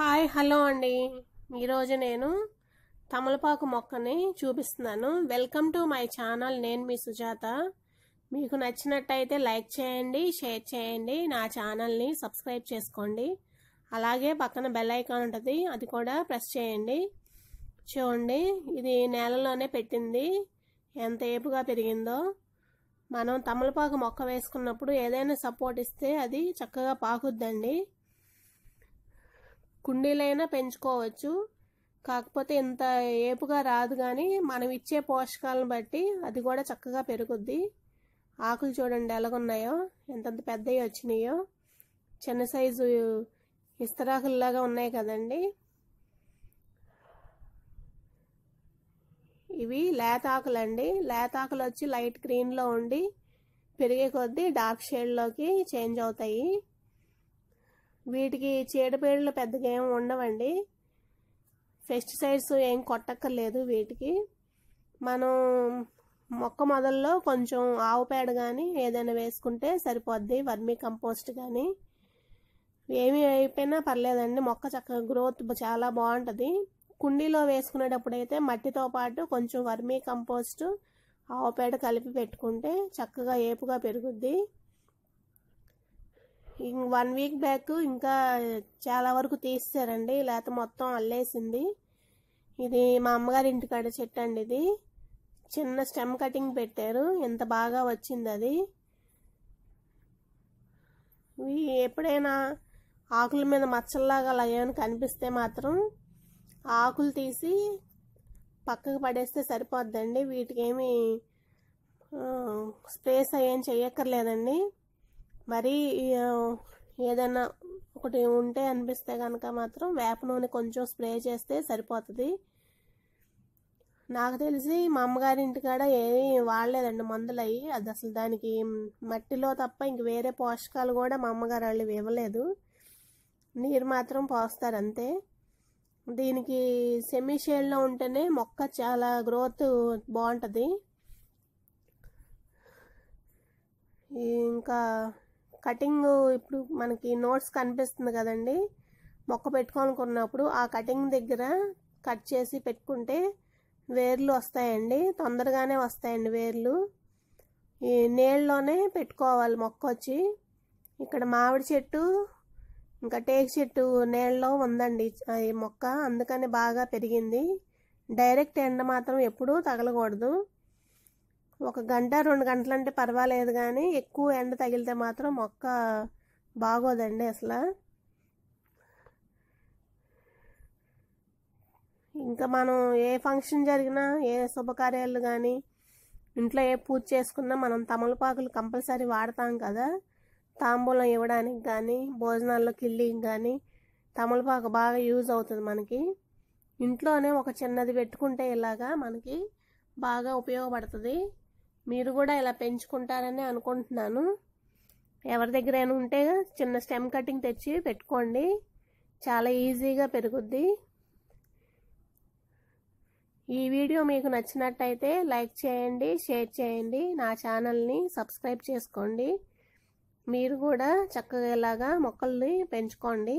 hi hello అండి ఈరోజు నేను తమలపాకు మొక్కని చూపిస్తున్నాను వెల్కమ్ టు మై ఛానల్ నేను మీ సుజాత మీకు నచ్చినట్టయితే లైక్ చేయండి షేర్ చేయండి నా ఛానల్ని సబ్స్క్రైబ్ చేసుకోండి అలాగే పక్కన బెల్ ఐకాన్ ఉంటుంది అది కూడా ప్రెస్ చేయండి చూడండి ఇది నేలలోనే పెట్టింది ఎంత ఏపుగా పెరిగిందో మనం తమలపాకు మొక్క వేసుకున్నప్పుడు ఏదైనా సపోర్ట్ ఇస్తే అది చక్కగా పాకుద్దండి కుండీలైనా పెంచుకోవచ్చు కాకపోతే ఇంత ఏపుగా రాదు కానీ మనం ఇచ్చే పోషకాలను బట్టి అది కూడా చక్కగా పెరుగుద్ది ఆకులు చూడండి ఎలాగున్నాయో ఎంతంత పెద్దవి వచ్చినాయో చిన్న సైజు ఇస్తరాకుల్లాగా ఉన్నాయి కదండి ఇవి లేత ఆకులండి లేత ఆకులు వచ్చి లైట్ గ్రీన్లో ఉండి పెరిగే కొద్దీ డార్క్ షేడ్లోకి చేంజ్ అవుతాయి వీటికి చీడపీడలు పెద్దగా ఏమి ఉండవండి పెస్టిసైడ్స్ ఏం కొట్టక్కర్లేదు వీటికి మనం మొక్క మొదల్లో కొంచెం ఆవు పేడ కానీ ఏదైనా వేసుకుంటే సరిపోద్ది వర్మీ కంపోస్ట్ కానీ ఏమి అయిపోయినా పర్లేదండి మొక్క చక్కగా గ్రోత్ చాలా బాగుంటుంది కుండీలో వేసుకునేటప్పుడైతే మట్టితో పాటు కొంచెం వర్మీ కంపోస్ట్ ఆవు పేడ కలిపి పెట్టుకుంటే చక్కగా ఏపుగా పెరుగుద్ది వన్ వీక్ బ్యాక్ ఇంకా చాలా వరకు తీస్తారండి లేత మొత్తం అల్లేసింది ఇది మా అమ్మగారి ఇంటికాడ చెట్టు అండి ఇది చిన్న స్టెమ్ కటింగ్ పెట్టారు ఎంత బాగా వచ్చింది అది ఎప్పుడైనా ఆకుల మీద మచ్చల్లాగా అలా కనిపిస్తే మాత్రం ఆకులు తీసి పక్కకు పడేస్తే సరిపోద్దండి వీటికి ఏమి స్ప్రేస్ అయ్యేం చేయక్కర్లేదండి మరి ఏదైనా ఒకటి ఉంటే అనిపిస్తే కనుక మాత్రం వేప నూనె కొంచెం స్ప్రే చేస్తే సరిపోతుంది నాకు తెలిసి మా అమ్మగారి ఇంటికాడ ఏమీ వాడలేదండి మందులు అవి అది అసలు దానికి మట్టిలో తప్ప ఇంక వేరే పోషకాలు కూడా మా అమ్మగారు వాళ్ళు ఇవ్వలేదు నీరు మాత్రం పోస్తారు అంతే దీనికి సెమీషేడ్లో ఉంటేనే మొక్క చాలా గ్రోత్ బాగుంటుంది ఇంకా కటింగ్ ఇప్పుడు మనకి నోట్స్ కనిపిస్తుంది కదండి మొక్క పెట్టుకోవాలనుకున్నప్పుడు ఆ కటింగ్ దగ్గర కట్ చేసి పెట్టుకుంటే వేర్లు వస్తాయండి తొందరగానే వస్తాయండి వేర్లు ఈ నీళ్ళలోనే పెట్టుకోవాలి మొక్క వచ్చి ఇక్కడ మామిడి చెట్టు ఇంకా టేక్ చెట్టు నీళ్ళలో ఉందండి ఈ మొక్క అందుకని బాగా పెరిగింది డైరెక్ట్ ఎండ మాత్రం ఎప్పుడూ తగలకూడదు ఒక గంట రెండు గంటలు అంటే పర్వాలేదు కానీ ఎక్కువ ఎండ తగిలితే మాత్రం మొక్క బాగోదండి అసలు ఇంకా మనం ఏ ఫంక్షన్ జరిగినా ఏ శుభకార్యాలు కానీ ఇంట్లో ఏ పూజ చేసుకున్నా మనం తమలపాకులు కంపల్సరీ వాడతాం కదా తాంబూలం ఇవ్వడానికి కానీ భోజనాల్లో కిల్లికి కానీ తమలపాకు బాగా యూజ్ అవుతుంది మనకి ఇంట్లోనే ఒక చిన్నది పెట్టుకుంటే ఇలాగా మనకి బాగా ఉపయోగపడుతుంది మీరు కూడా ఇలా పెంచుకుంటారని అనుకుంటున్నాను ఎవరి అయినా ఉంటే చిన్న స్టెమ్ కటింగ్ తెచ్చి పెట్టుకోండి చాలా ఈజీగా పెరుగుద్ది ఈ వీడియో మీకు నచ్చినట్టయితే లైక్ చేయండి షేర్ చేయండి నా ఛానల్ని సబ్స్క్రైబ్ చేసుకోండి మీరు కూడా చక్కగా ఇలాగా మొక్కల్ని పెంచుకోండి